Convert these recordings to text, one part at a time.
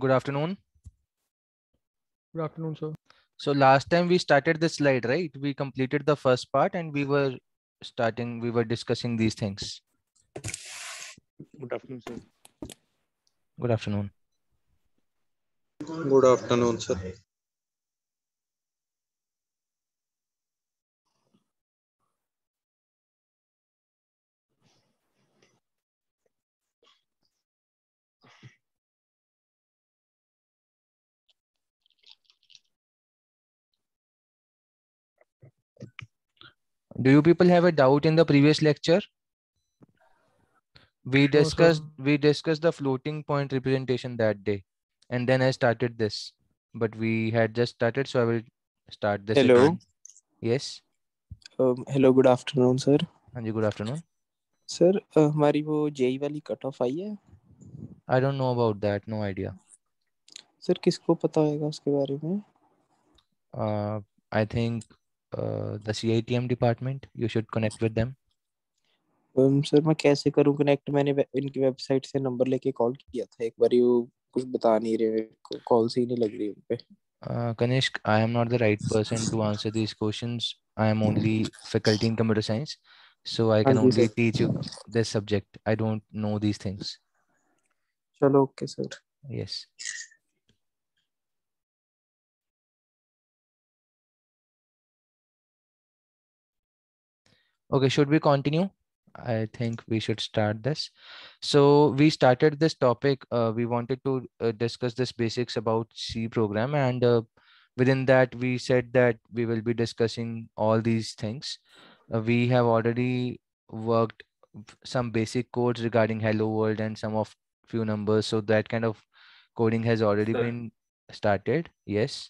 Good afternoon. Good afternoon, sir. So last time we started this slide, right? We completed the first part and we were starting, we were discussing these things. Good afternoon, sir. Good afternoon. Good afternoon, sir. do you people have a doubt in the previous lecture we discussed no, we discussed the floating point representation that day and then i started this but we had just started so i will start this hello again. yes um, hello good afternoon sir And you? Good afternoon, sir. Uh, हमारी वो JE cut off off i don't know about that no idea idea sir किसको पता होगा उसके बारे में uh, I think. uh, the CITM department. You should connect with them. Um, sir मैं कैसे करूं कनेक्ट मैंने इनकी वेबसाइट से नंबर लेके कॉल किया था एक बार वो कुछ बता नहीं रहे कॉल से ही नहीं लग रही उन पे Kanishk, I am not the right person to answer these questions. I am only faculty in computer science, so I can Anji, only sir. teach you this subject. I don't know these things. Chalo, okay, sir. Yes. Okay, should we continue? I think we should start this. So we started this topic. Uh, we wanted to uh, discuss this basics about C program. And uh, within that, we said that we will be discussing all these things. Uh, we have already worked some basic codes regarding hello world and some of few numbers. So that kind of coding has already sir, been started. Yes.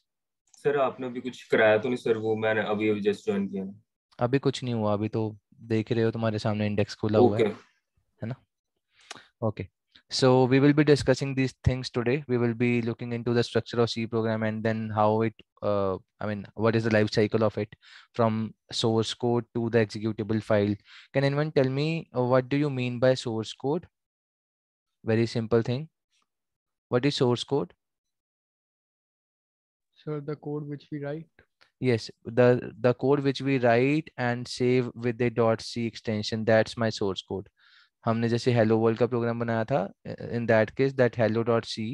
Sir, आपने भी कुछ कराया तो नहीं just joined. अभी कुछ नहीं हुआ अभी तो देख रहे हो तुम्हारे सामने इंडेक्स खुला हुआ है है ना okay so we will be discussing this things today we will be looking into the structure of C program and then how it I mean what is the life cycle of it from source code to the executable file can anyone tell me what do you mean by source code very simple thing what is source code sir the code which we write yes the the code which we write and save with the dot c extension that's my source code हमने जैसे hello world का program बनाया था in that case that hello dot C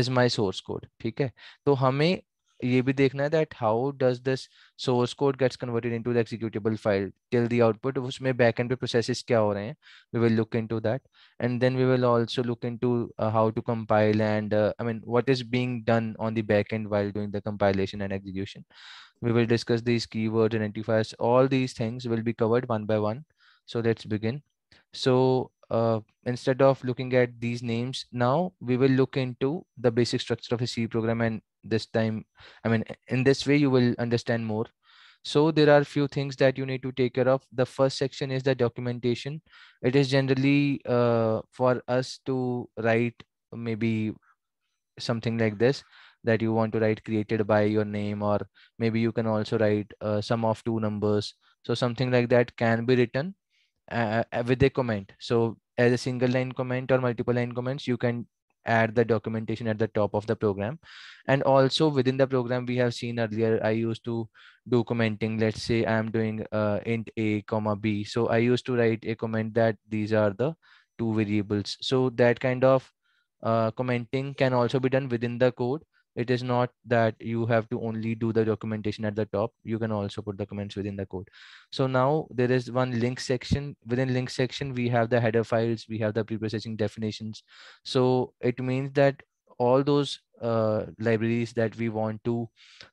is my source code ठीक है तो हमें ये भी देखना है that how does this source code gets converted into the executable file till the output उसमें बैक एंड पे प्रोसेसेस क्या हो रहे हैं we will look into that and then we will also look into how to compile and I mean what is being done on the back end while doing the compilation and execution we will discuss these keywords identifiers all these things will be covered one by one so let's begin so uh, instead of looking at these names now we will look into the basic structure of a c program and this time i mean in this way you will understand more so there are few things that you need to take care of the first section is the documentation it is generally uh, for us to write maybe something like this that you want to write created by your name or maybe you can also write uh, sum of two numbers so something like that can be written uh, uh with a comment so as a single line comment or multiple line comments you can add the documentation at the top of the program and also within the program we have seen earlier i used to do commenting let's say i am doing uh, int a comma b so i used to write a comment that these are the two variables so that kind of uh, commenting can also be done within the code it is not that you have to only do the documentation at the top you can also put the comments within the code so now there is one link section within link section we have the header files we have the pre-processing definitions so it means that all those uh, libraries that we want to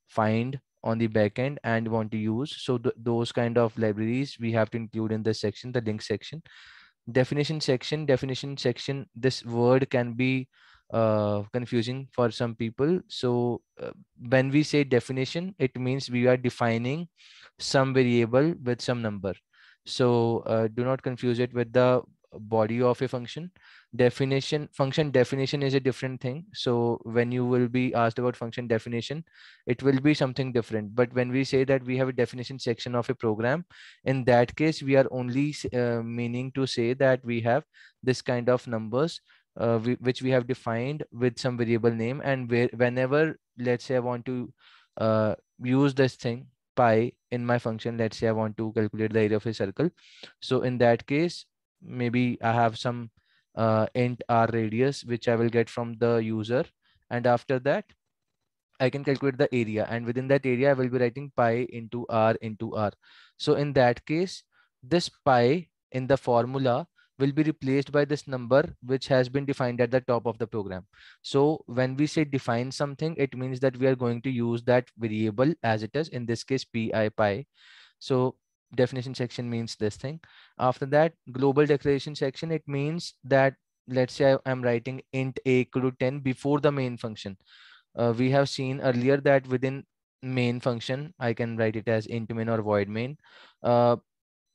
find on the backend and want to use so th those kind of libraries we have to include in this section the link section definition section definition section this word can be uh, confusing for some people. So uh, when we say definition, it means we are defining some variable with some number. So uh, do not confuse it with the body of a function. Definition function definition is a different thing. So when you will be asked about function definition, it will be something different. But when we say that we have a definition section of a program, in that case, we are only uh, meaning to say that we have this kind of numbers uh, we, which we have defined with some variable name. And where, whenever, let's say I want to uh, use this thing pi in my function, let's say I want to calculate the area of a circle. So in that case, maybe I have some uh, int r radius, which I will get from the user. And after that, I can calculate the area. And within that area, I will be writing pi into r into r. So in that case, this pi in the formula will be replaced by this number which has been defined at the top of the program. So when we say define something, it means that we are going to use that variable as it is, in this case pi pi. So definition section means this thing. After that, global declaration section, it means that let's say I'm writing int a equal to 10 before the main function. Uh, we have seen earlier that within main function, I can write it as int main or void main. Uh,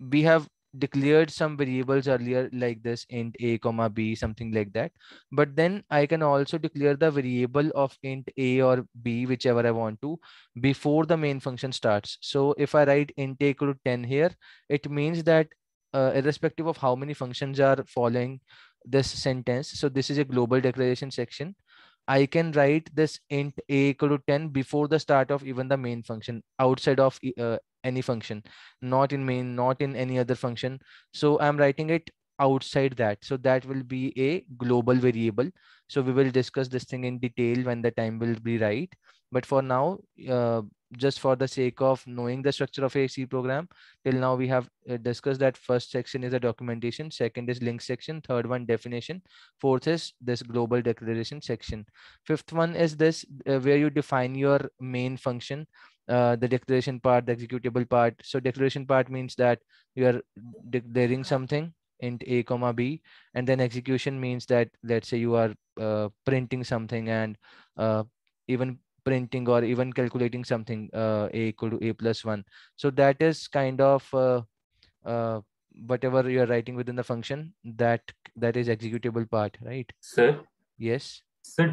we have declared some variables earlier like this int a comma b something like that but then i can also declare the variable of int a or b whichever i want to before the main function starts so if i write int a equal to 10 here it means that uh, irrespective of how many functions are following this sentence so this is a global declaration section I can write this int a equal to 10 before the start of even the main function outside of uh, any function not in main not in any other function so i'm writing it outside that so that will be a global variable so we will discuss this thing in detail when the time will be right but for now uh, just for the sake of knowing the structure of a c program till now we have uh, discussed that first section is a documentation second is link section third one definition fourth is this global declaration section fifth one is this uh, where you define your main function uh, the declaration part, the executable part. So declaration part means that you are declaring something int a comma b and then execution means that let's say you are uh, printing something and uh, even printing or even calculating something uh, a equal to a plus 1 so that is kind of uh, uh, whatever you are writing within the function that that is executable part right sir yes sir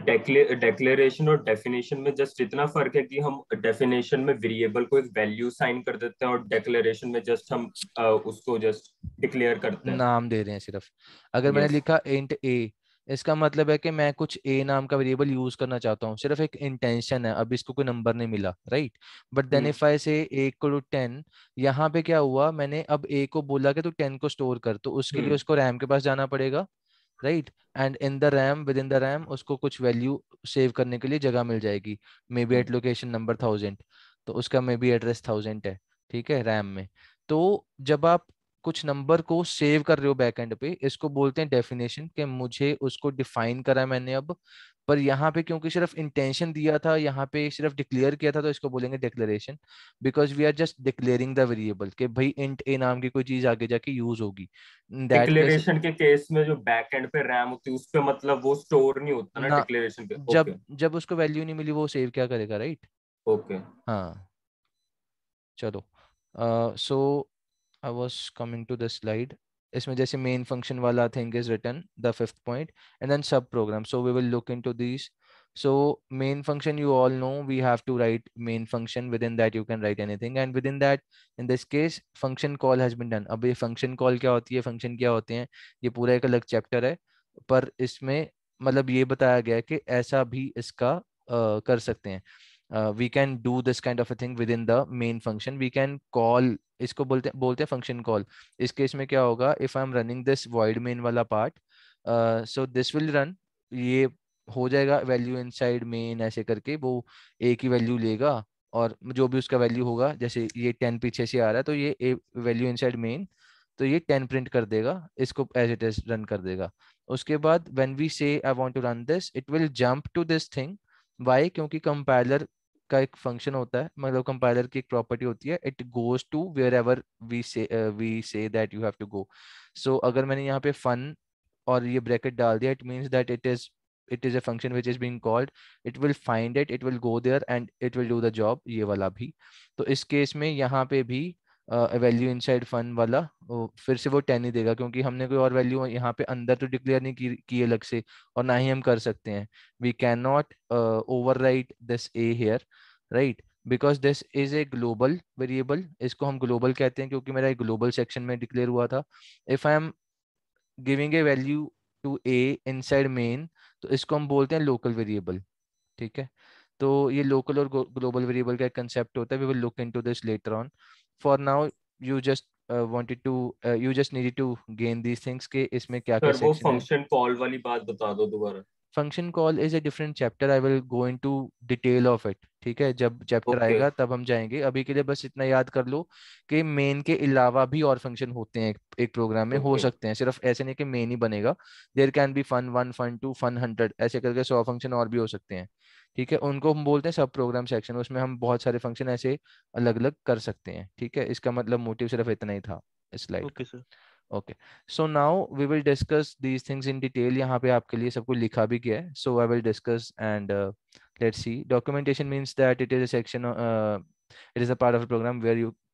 declaration और definition में just इतना फर्क है कि हम definition में variable को एक वैल्यू साइन कर देते हैं और डेक्लेरेशन में जस्ट हम आ, उसको जस्ट डिक्लेयर करते हैं नाम दे रहे हैं सिर्फ अगर yes. मैंने लिखा इंट ए इसका मतलब है कि मैं कुछ ए नाम का वेरिएबल यूज करना चाहता हूँ सिर्फ एक इंटेंशन है अब इसको कोई नंबर नहीं मिला right but then if I say A को टेन यहाँ पे क्या हुआ मैंने अब ए को बोला कि तू टेन को स्टोर कर तो उसके लिए hmm. उसको रैम के पास जाना पड़ेगा right and in the RAM with in the RAM उसको कुछ वैल्यू सेव करने के लिए जगह मिल जाएगी may be at location number thousand तो उसका मे बी एड्रेस थाउजेंड है ठीक है रैम में तो जब आप कुछ नंबर को सेव कर रहे हो बैक एंड पे इसको बोलते हैं डेफिनेशन कि मुझे उसको डिफाइन करा मैंने अब पर यहाँ पे क्योंकि सिर्फ इंटेंशन दिया था यहाँ पे सिर्फ डिक्लेयर किया था तो इसको बोलेंगे declaration because we are just declaring the variable के भाई इंट ए नाम की कोई चीज आगे जाके यूज होगी डिक्लेरेशन के केस में जो बैक एंड पे रैम होती है उस पे मतलब वो स्टोर नहीं होता ना, ना डिक्लेरेशन पे जब okay. जब उसको वैल्यू नहीं मिली वो सेव क्या करेगा राइट ओके okay. हाँ चलो so uh, so, I was coming to the slide इसमें जैसे मेन फंक्शन वाला thing is return the fifth point and then sub program so we will look into these so main function you all know we have to write main function within that you can write anything and within that in this case function call has been done अब ये function call kya hoti hai function kya होते हैं ye pura ek alag chapter hai पर इसमें मतलब ये बताया गया है कि ऐसा भी इसका आ, कर सकते हैं uh, we can do this kind of a thing within the main function we can call इसको बोलते बोलते हैं फंक्शन कॉल इस केस में क्या होगा if I am running this void main वाला part so this will run ये हो जाएगा वैल्यू इनसाइड मेन ऐसे करके वो ए की वैल्यू लेगा और जो भी उसका वैल्यू होगा जैसे ये टेन पीछे से आ रहा है तो ये ए वैल्यू इनसाइड मेन तो ये टेन प्रिंट कर देगा इसको एज इट इज रन कर देगा उसके बाद when we say I want to run this it will jump to this thing why क्योंकि कंपाइलर का एक फंक्शन होता है मतलब कंपाइलर की एक प्रॉपर्टी होती है it goes to wherever we say we say that you have to go so अगर मैंने यहाँ पे फन और ये ब्रैकेट डाल दिया it means that it is it is a function which is being called it will find it it will go there and it will do the job ये वाला भी तो इस केस में यहाँ पे भी वैल्यू इन साइड फंड वाला फिर से वो टेन ही देगा क्योंकि हमने कोई और वैल्यू यहाँ पे अंदर तो डिक्लेयर नहीं की, की अलग से और ना ही हम कर सकते हैं we can not overwrite this A here right because this is a global variable इसको हम ग्लोबल कहते हैं क्योंकि मेरा एक ग्लोबल सेक्शन में डिक्लेयर हुआ था if I am giving a value to A inside main तो इसको हम बोलते हैं लोकल वेरिएबल ठीक है तो ये लोकल और ग्लोबल वेरिएबल का एक कंसेप्ट होता है we will look to this later on for now you just uh, wanted to uh, you just needed to gain these things के इसमें क्या क्या वो function call वाली बात बता दो दोबारा function call is a different chapter I will go into detail of it ठीक है जब chapter okay. आएगा तब हम जाएंगे अभी के लिए बस इतना याद कर लो कि main के अलावा भी और function होते हैं एक, एक program में okay. हो सकते हैं सिर्फ ऐसे नहीं कि main ही बनेगा there can be fun one fun two fun hundred ऐसे करके सौ function और भी हो सकते हैं ठीक है उनको हम बोलते हैं सब प्रोग्राम सेक्शन उसमें हम बहुत सारे फंक्शन ऐसे अलग अलग कर सकते हैं ठीक है इसका मतलब मोटिव सिर्फ इतना ही था slide okay sir okay so now we will discuss these things in detail यहाँ पे आपके लिए सब कुछ लिखा भी गया है so I will discuss and let's see documentation means that it is a section it is a part of of a program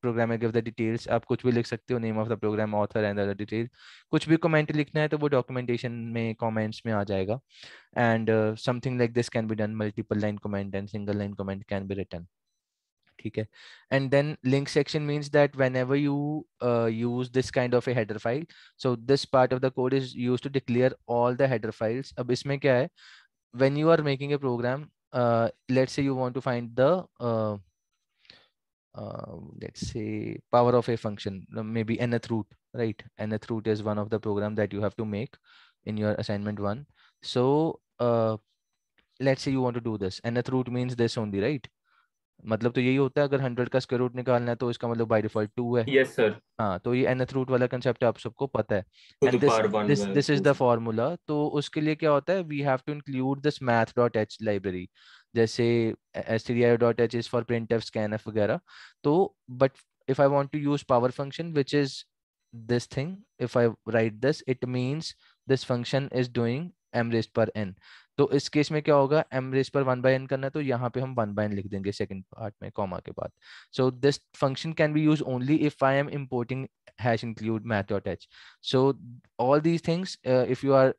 programmer give the details आप कुछ भी लिख सकते हो name of the program author and other detail कुछ भी comment लिखना है तो वो डॉक्यूमेंटेशन में कमेंट्स में आ जाएगा and something like this can be done multiple line comment and single line comment can be return ठीक है and then link section means that whenever you use this kind of a header file so this part of the code is use to declare all the header files अब इसमें क्या है when you are making a program let's say you want to find the Um, let's say power of a function uh, maybe nth root right nth root is one of the program that you have to make in your assignment one so uh, let's say you want to do this nth root means this only right मतलब तो यही होता है अगर hundred का square root निकालना है तो इसका मतलब बाय डिफॉल्ट टू है यस सर हाँ तो ये एनथ रूट वाला कंसेप्ट आप सबको पता है and this this is the formula तो उसके लिए क्या होता है we have to include this math dot H library जैसे S T I dot H is for print F scan F वगैरह तो but if I want to use power function which is this thing if I write this it means this function is doing M raise पर N तो इस केस में क्या होगा M raise पर वन बाय एन करना है तो यहाँ पे हम वन बाय एन लिख देंगे सेकंड पार्ट में कॉमा के बाद so this function can be use only if I am importing hash include math dot H so all these things if you are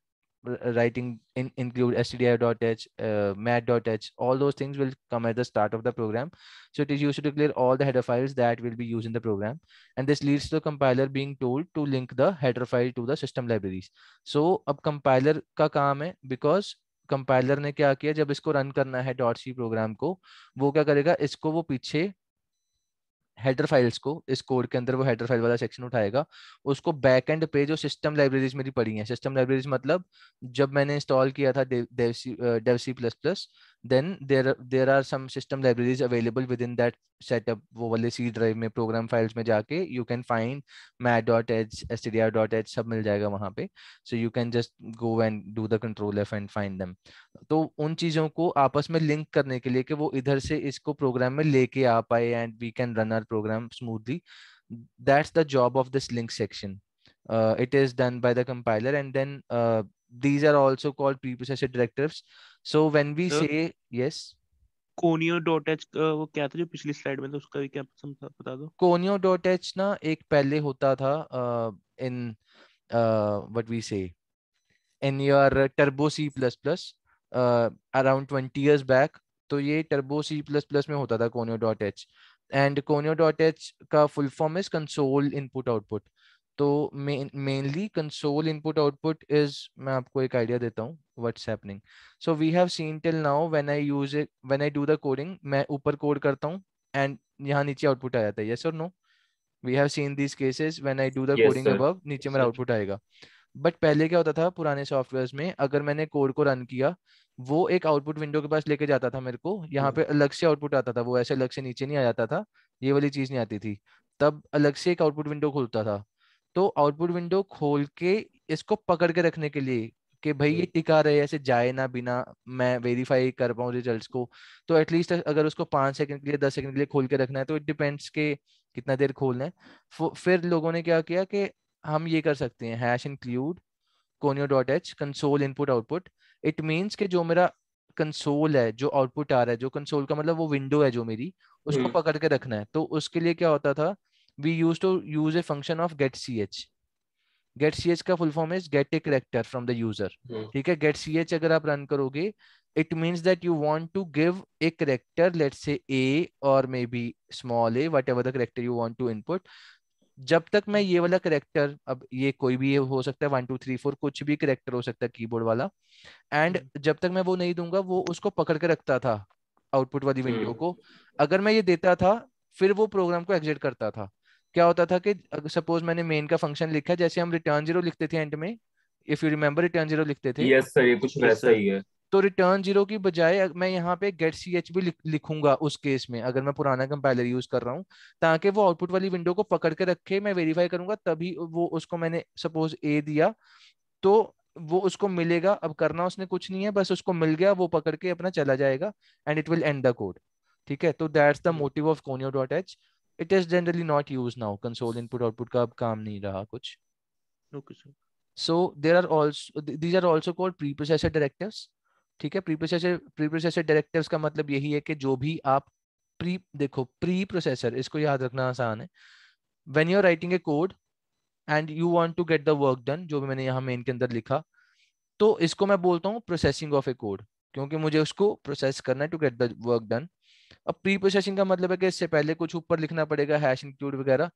writing in, include stdio.h, uh, mat.h, all those things will come at the start of the program. So it is used to declare all the header files that will be used in the program. And this leads to the compiler being told to link the header file to the system libraries. So ab compiler ka kaam hai because compiler ने क्या किया जब इसको run करना है dot C program को वो क्या करेगा इसको वो पीछे हेडर फाइल्स को इस कोड के अंदर वो हेडर फाइल वाला सेक्शन उठाएगा उसको बैक एंड पे जो सिस्टम लाइब्रेरीज मेरी पड़ी हैं सिस्टम लाइब्रेरीज मतलब जब मैंने इंस्टॉल किया था Dev C Dev C plus plus then there there are some system libraries available within that setup wo wale C drive mein program files mein jaake you can find mat.h stdr.h sab mil jayega wahan pe so you can just go and do the control F and find them to un cheezon ko aapas mein link karne ke liye कि wo idhar se isko program mein leke aa paaye and we can run our program smoothly that's the job of this link section uh, it is done by the compiler and then uh, these are also called preprocessor directives so when we Sir, say yes conio dot H वो क्या था जो पिछली slide में था उसका भी क्या था बता दो कोनियो डॉट एच ना एक पहले होता था इन what we say in your turbo C plus plus around twenty years back तो ये टर्बो सी प्लस प्लस में होता था conio dot h and conio dot h का full form is console input output तो mainly console input output is मैं आपको एक आइडिया देता हूँ what's happening so we have seen till now when I use it when I do the coding मैं ऊपर code करता हूँ एंड यहाँ नीचे आउटपुट आ जाता है यस और no we have seen these cases when I do the coding अब नीचे मेरा आउटपुट आएगा बट पहले क्या होता था पुराने सॉफ्टवेयर में अगर मैंने कोड को रन किया वो एक आउटपुट विंडो के पास लेके जाता था मेरे को यहाँ हम्म। पे अलग से आउटपुट आता था वो ऐसे अलग से नीचे नहीं आ जाता था ये वाली चीज नहीं आती थी तब अलग से एक आउटपुट विंडो खुलता था तो आउटपुट विंडो खोल के इसको पकड़ के रखने के लिए कि भाई ये हम्म। टिका रहे ऐसे जाए ना बिना मैं वेरीफाई कर पाऊँ रिजल्ट को तो एटलीस्ट अगर उसको पाँच सेकंड के लिए दस सेकंड के लिए खोल के रखना है तो इट डिपेंड्स के कितना देर खोलना है फिर लोगों ने क्या किया कि हम ये कर सकते हैं hash include conio dot h console input output it means के जो मेरा कंसोल है जो आउटपुट आ रहा है जो कंसोल का मतलब वो विंडो है जो मेरी उसको हम्म। पकड़ के रखना है तो उसके लिए क्या होता था we used to use a function of get ch get C H का full form is get a character from the user ठीक है गेट सी एच अगर आप रन करोगे it means that you want to give a character let say A और maybe small A whatever the character you to input जब तक मैं ये वाला करेक्टर अब ये कोई भी हो सकता है वन टू थ्री फोर कुछ भी करेक्टर हो सकता है कीबोर्ड वाला एंड hmm. जब तक मैं वो नहीं दूंगा वो उसको पकड़ के रखता था आउटपुट वाली विंडो hmm. को अगर मैं ये देता था फिर वो प्रोग्राम को एग्जिट करता था क्या होता था कि सपोज मैंने मेन का फंक्शन लिखा जैसे हम रिटर्न जीरो लिखते थे एंड में if you remember return zero लिखते थे यस सर ये कुछ वैसा ही है तो रिटर्न जीरो की बजाय मैं यहाँ पे गेट सी एच भी लिखूंगा उस केस में अगर मैं पुराना कंपाइलर यूज कर रहा हूँ ताकि वो आउटपुट वाली विंडो को पकड़ के रखे मैं वेरीफाई करूंगा तभी वो उसको मैंने सपोज ए दिया तो वो उसको मिलेगा अब करना उसने कुछ नहीं है बस उसको मिल गया वो पकड़ के अपना चला जाएगा and it will end the code ठीक है तो that's the motive of conio dot h it is generally not use now console input output का अब काम नहीं रहा कुछ okay sir so there are also these are also called preprocessor directives ठीक है preprocessor preprocessor directives का मतलब यही है कि जो भी आप प्री देखो प्री प्रोसेसर इसको याद रखना आसान है when you are writing a code and you want to get the work done जो भी मैंने यहाँ मेन के अंदर लिखा तो इसको मैं बोलता हूँ प्रोसेसिंग ऑफ ए कोड क्योंकि मुझे उसको प्रोसेस करना है to get the work done अब प्री प्रोसेसिंग का मतलब है कि इससे पहले कुछ ऊपर लिखना पड़ेगा हैश इंक्लूड वगैरह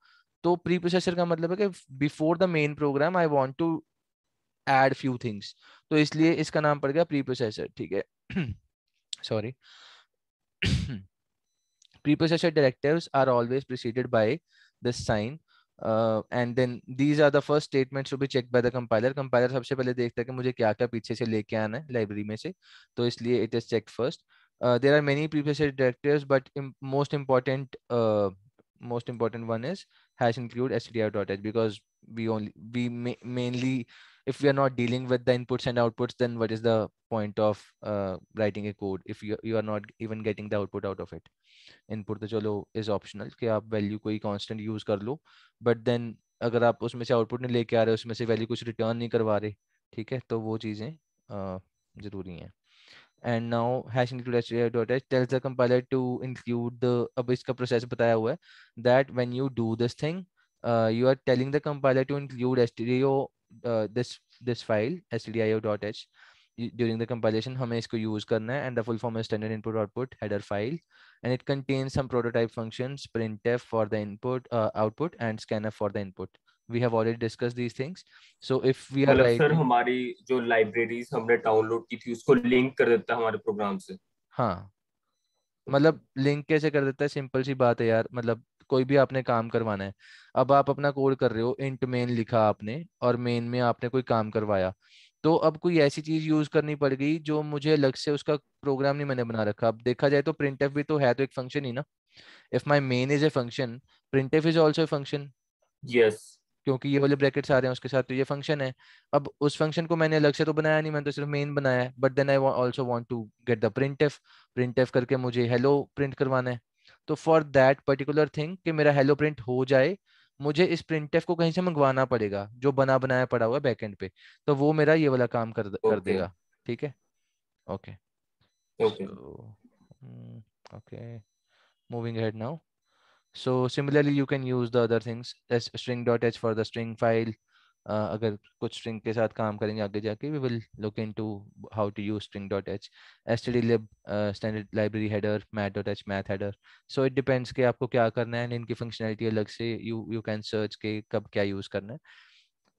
तो प्री प्रोसेसर का मतलब है कि before the main program I want to add few things तो इसलिए इसका नाम पड़ गया प्री प्रोसेसर ठीक है sorry preprocessor directives are always preceded by this sign uh, and then these are the first statements to be checked by the compiler compiler सबसे पहले देखता है कि मुझे क्या क्या पीछे से लेके आना है लाइब्रेरी में से तो इसलिए it is check first uh, there are many previous directives, but Im most important uh, most important one is hash include stdio.h because we only we ma mainly if we are not dealing with the inputs and outputs, then what is the point of uh, writing a code if you you are not even getting the output out of it? Input the चलो is optional ki aap value koi constant use kar lo but then agar aap usme se output nahi leke aa rahe usme se value kuch return nahi karwa rahe theek hai to wo cheeze uh, zaruri hain and and now hash include dot h tells the compiler to include the अब इसका process बताया हुआ है that when you do this thing you are telling the compiler to include STDIO this this file stdio.h during the compilation हमें isko use karna hai and the full form is standard input output header file and it contains some prototype functions printf for the input uh, output and scanf for the input we have already discussed these things so if we are like sir हमारी जो libraries हमने download की थी उसको link कर देता है हमारे program से हाँ मतलब लिंक कैसे कर देता है सिंपल सी बात है यार मतलब कोई भी आपने काम करवाना है अब आप अपना कोड कर रहे हो इंट मेन लिखा आपने और मेन में आपने कोई काम करवाया तो अब कोई ऐसी चीज यूज करनी पड़ गई जो मुझे अलग से उसका प्रोग्राम नहीं मैंने बना रखा अब देखा जाए तो प्रिंट एफ भी तो है तो एक फंक्शन ही ना if my main is a function print F is also a function yes क्योंकि ये वाले ब्रैकेट्स आ रहे हैं उसके साथ तो ये फंक्शन है अब उस फंक्शन को मैंने अलग से तो बनाया नहीं मैंने तो सिर्फ मेन बनाया है but then I also want to get the printf printf करके मुझे हेलो प्रिंट करवाना है तो फॉर दैट पर्टिकुलर थिंग कि मेरा हेलो प्रिंट हो जाए मुझे इस प्रिंट एफ को कहीं से मंगवाना पड़ेगा जो बना बनाया पड़ा हुआ है बैकेंड पे तो वो मेरा ये वाला काम कर okay. कर देगा ठीक है okay okay moving head now So similarly, you can use the other things as string.h for the string file. Uh, अगर string के साथ काम करेंगे आगे जाके we will look into how to use string.h, stdlib, uh, standard library header, math.h, math header. So it depends कि आपको क्या करना है and इनकी functionality अलग से you you can search के कब क्या use करना है.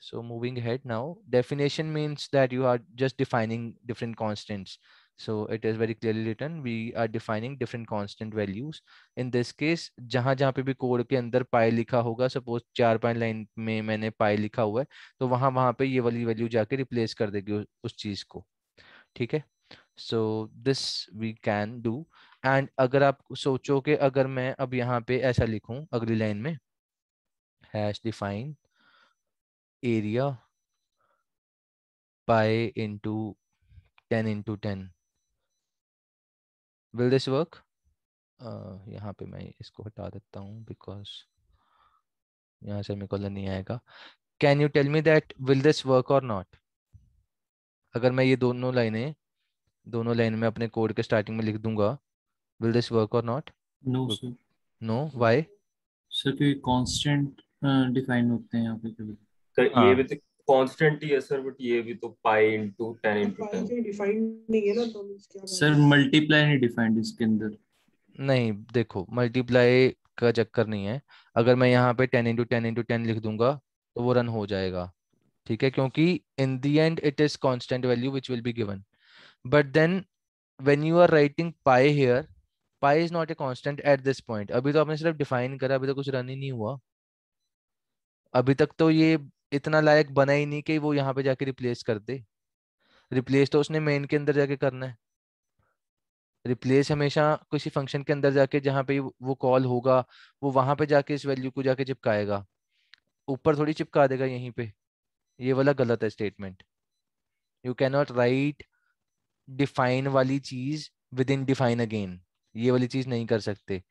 So moving ahead now, definition means that you are just defining different constants. So it is very clearly written. We are defining different constant values. In this case, जहाँ जहाँ पे भी code के अंदर पाई लिखा होगा सपोज चार पाई लाइन में मैंने पाई लिखा हुआ है तो वहाँ वहाँ पे ये वाली वैल्यू जाके रिप्लेस कर देगी उस चीज़ को ठीक है so this we can do and अगर आप सोचो कि अगर मैं अब यहाँ पे ऐसा लिखूँ अगली लाइन में hash define area pi into ten into ten will this work यहाँ पे मैं इसको हटा देता हूँ बिकॉज यहाँ से मेरे को नहीं आएगा can you tell me that will this work और नॉट अगर मैं ये दोनों लाइनें दोनों लाइन में अपने कोड के स्टार्टिंग में लिख दूंगा विल दिस वर्क और not no no why sir क्योंकि कांस्टेंट डिफाइन होते हैं यहाँ पे कभी ये हाँ। भी तो- कांस्टेंट ही है सर बट ये भी तो पाई इनटू 10 इनटू 10 डिफाइंड नहीं है ना तो सर मल्टीप्लाई नहीं डिफाइंड इसके अंदर नहीं देखो मल्टीप्लाई का चक्कर नहीं है अगर मैं यहाँ पे 10 इनटू 10 इनटू 10 लिख दूंगा तो वो रन हो जाएगा ठीक है क्योंकि in the end it is constant value which will be given but then when you are writing pi here pi is not a constant at this point अभी तो आपने सिर्फ डिफाइन करा अभी तो कुछ रन ही नहीं हुआ अभी तक तो ये इतना लायक बना ही नहीं कि वो यहाँ पे जाके रिप्लेस कर दे रिप्लेस तो उसने मेन के अंदर जाके करना है रिप्लेस हमेशा किसी फंक्शन के अंदर जाके जहाँ पे वो कॉल होगा वो वहां पे जाके इस वैल्यू को जाके चिपकाएगा ऊपर थोड़ी चिपका देगा यहीं पे ये वाला गलत है statement you not write define वाली चीज विद इन डिफाइन अगेन ये वाली चीज नहीं कर सकते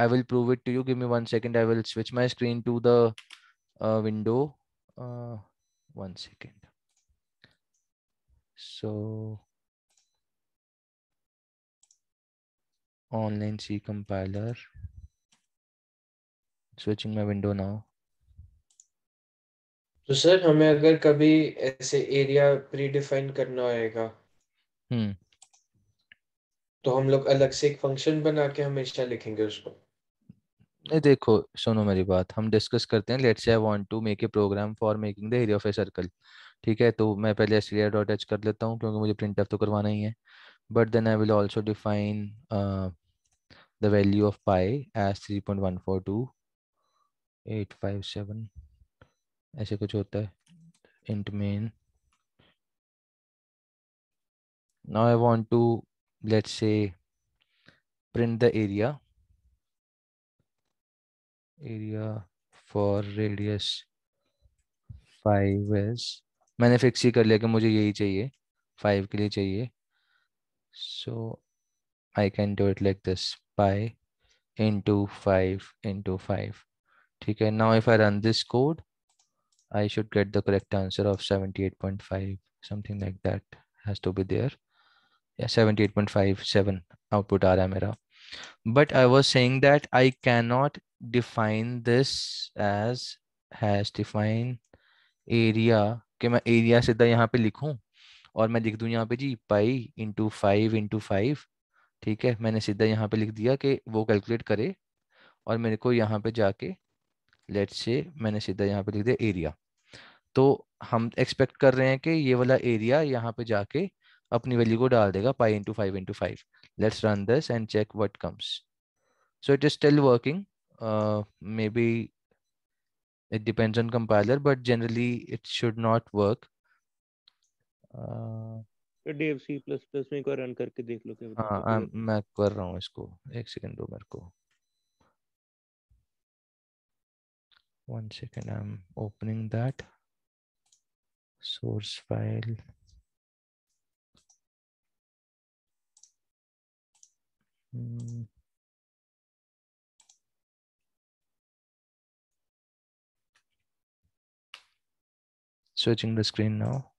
I will prove it to you give me one second I will switch my screen to the uh, window. Uh, one second. So online C compiler. Switching my window now. तो sir हमें अगर कभी ऐसे area predefine करना होएगा हम्म तो हम लोग अलग से एक फंक्शन बना के हमेशा लिखेंगे उसको नहीं देखो सुनो मेरी बात हम डिस्कस करते हैं let's I want to make a program for making the area of a circle ठीक है तो मैं पहले एस डॉट एच कर लेता हूँ क्योंकि मुझे प्रिंट तो करवाना ही है but then I will also define the value of pi as three point one four two eight five seven ऐसे कुछ होता है int main now I want to let's a print the area area for radius five as मैंने fix ही कर लिया कि मुझे यही चाहिए फाइव के लिए चाहिए so I can do it like this pi into five into five ठीक है now if I run this code I should get the correct answer of seventy eight point five something like that has to be there seventy eight point five seven output आ रहा है मेरा But I was saying that I cannot define this as has define area कि मैं area सीधा यहाँ पे लिखूं और मैं लिख दू यहाँ पे जी pi into five into five ठीक है मैंने सीधा यहाँ पे लिख दिया कि वो कैलकुलेट करे और मेरे को यहाँ पे जाके लेट से मैंने सीधा यहाँ पे लिख दिया एरिया तो हम एक्सपेक्ट कर रहे हैं कि ये वाला एरिया यहाँ पे जाके अपनी वैल्यू को डाल देगा pi into five into five Let's run this and check what comes. So it is still working. Uh, maybe it depends on compiler, but generally it should not work. Uh, one second i'm opening that source file Mm. Switching Searching the screen now.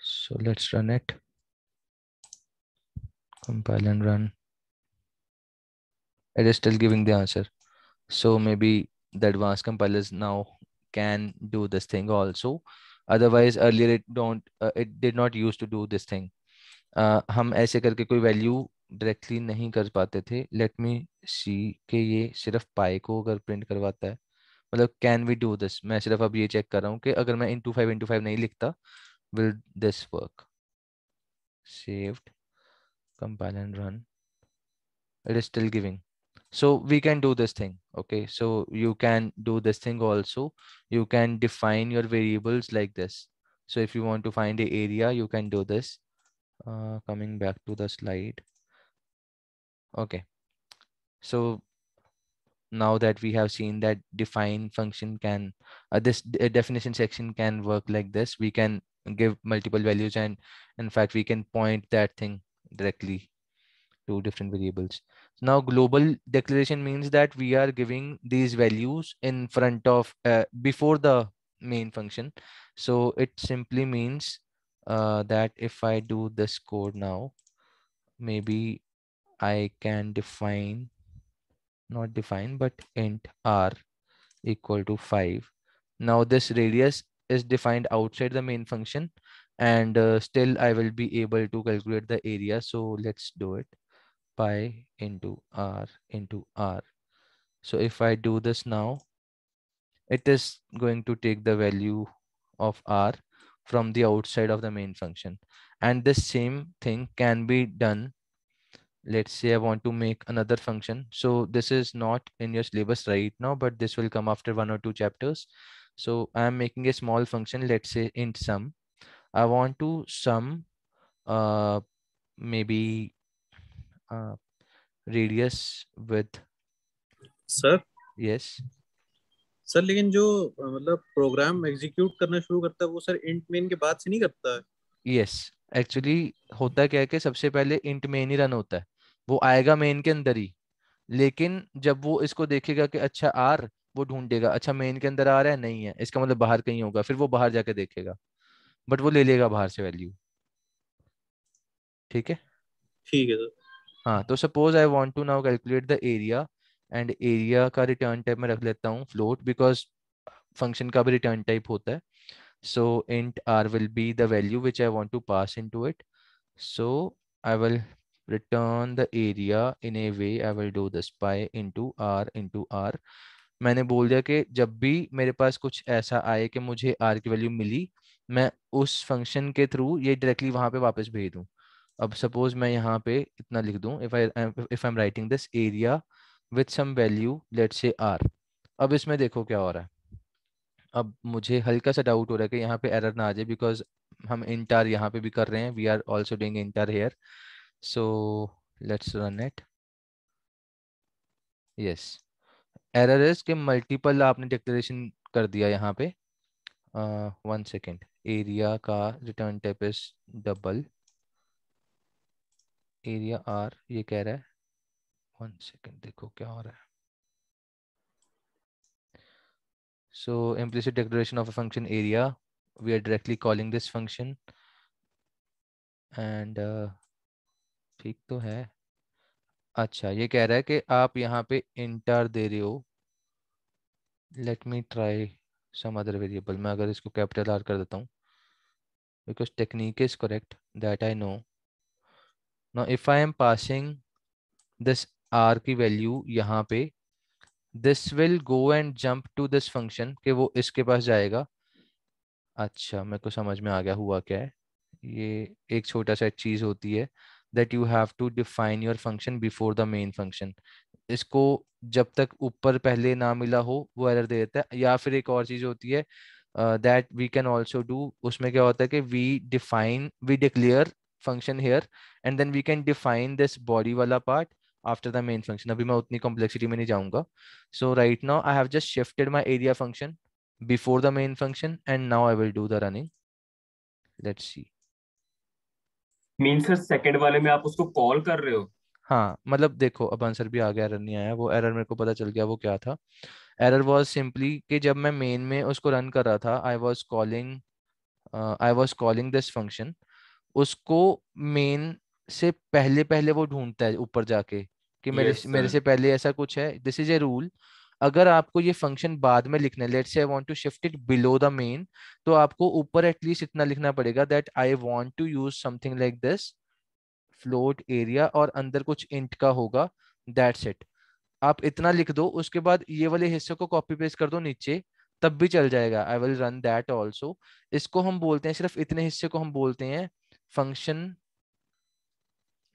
So let's run it. Compile and run. It is still giving the answer. so maybe the advanced compilers now can do this thing also otherwise earlier it don't uh, it did not used to do this thing uh, हम ऐसे करके कोई value directly नहीं कर पाते थे let me सी के ये सिर्फ पाई को अगर प्रिंट करवाता है मतलब कैन वी डू दिस मैं सिर्फ अब ये चेक कर रहा हूँ कि अगर मैं इंटू फाइव इंटू फाइव नहीं लिखता will this work saved compile and run it is still giving so we can do this thing okay so you can do this thing also you can define your variables like this so if you want to find the area you can do this uh, coming back to the slide okay so now that we have seen that define function can uh, this uh, definition section can work like this we can give multiple values and in fact we can point that thing directly Two different variables. Now global declaration means that we are giving these values in front of, uh, before the main function. So it simply means uh, that if I do this code now, maybe I can define, not define, but int r equal to five. Now this radius is defined outside the main function and uh, still I will be able to calculate the area. So let's do it pi into r into r. So if I do this now, it is going to take the value of r from the outside of the main function. And this same thing can be done. Let's say I want to make another function. So this is not in your syllabus right now, but this will come after one or two chapters. So I'm making a small function, let's say int sum. I want to sum uh, maybe radius with sir yes sir लेकिन जो मतलब program execute करना शुरू करता है वो sir int main के बाद से नहीं करता है यस yes, एक्चुअली होता क्या है कि सबसे पहले इंट मेन ही रन होता है वो आएगा मेन के अंदर ही लेकिन जब वो इसको देखेगा कि अच्छा आर वो ढूंढेगा अच्छा मेन के अंदर आ रहा है नहीं है इसका मतलब बाहर कहीं होगा फिर वो बाहर जाके देखेगा बट वो ले लेगा बाहर से वैल्यू ठीक है ठीक है सर हाँ तो suppose I want to now calculate the area and area का रिटर्न टाइप मैं रख लेता हूँ फ्लोट बिकॉज फंक्शन का भी रिटर्न टाइप होता है so int R will be the value which I want to pass into it so I will return the area in a way I will do this do into R into R मैंने बोल दिया कि जब भी मेरे पास कुछ ऐसा आए कि मुझे आर की वैल्यू मिली मैं उस फंक्शन के थ्रू ये डायरेक्टली वहां पे वापस भेज दूँ अब सपोज मैं यहाँ पे इतना लिख दूँ if I if I am writing this area with some value let say R अब इसमें देखो क्या हो रहा है अब मुझे हल्का सा डाउट हो रहा है कि यहाँ पे एरर ना आ जाए बिकॉज हम इंटर यहाँ पे भी कर रहे हैं we are also doing int R here so let's run it yes error is के मल्टीपल आपने डिक्लेरेशन कर दिया यहाँ पे वन सेकेंड एरिया का return type is double area R ये कह रहा है वन सेकेंड देखो क्या हो रहा है सो implicit declaration of a function area we are directly calling this function and uh, ठीक तो है अच्छा ये कह रहा है कि आप यहाँ पे इंटर दे रहे हो let me try some other variable मैं अगर इसको कैपिटल आर कर देता हूँ because technique is correct that I know now if i am passing this r की वैल्यू यहाँ पे this will go and jump to this function के वो इसके पास जाएगा अच्छा मेरे को समझ में आ गया हुआ क्या है ये एक छोटा सा चीज़ होती है that you have to define your function before the main function इसको जब तक ऊपर पहले ना मिला हो वो एरर दे देता है या फिर एक और चीज़ होती है that we can also do उसमें क्या होता है कि we define we declare function here and then we can define this body वाला part after the main function अभी मैं उतनी कॉम्प्लेक्सिटी में नहीं जाऊंगा so right now I have just shifted my area function before the main function and now I will do the running let see mean sir second वाले में आप उसको कॉल कर रहे हो हाँ, मतलब देखो अब आंसर भी आ गया रन नहीं आया वो एरर मेरे को पता चल गया वो क्या था से पहले पहले वो ढूंढता है ऊपर जाके कि मेरे yes, मेरे से पहले ऐसा कुछ है दिस इज ए रूल अगर आपको ये फंक्शन बाद में लिखना है let say I want to shift it below the main तो आपको ऊपर एटलीस्ट इतना लिखना पड़ेगा that I want to use something like this float area और अंदर कुछ इंट का होगा दैट्स इट आप इतना लिख दो उसके बाद ये वाले हिस्से को कॉपी पेस्ट कर दो नीचे तब भी चल जाएगा I will run that also इसको हम बोलते हैं सिर्फ इतने हिस्से को हम बोलते हैं फंक्शन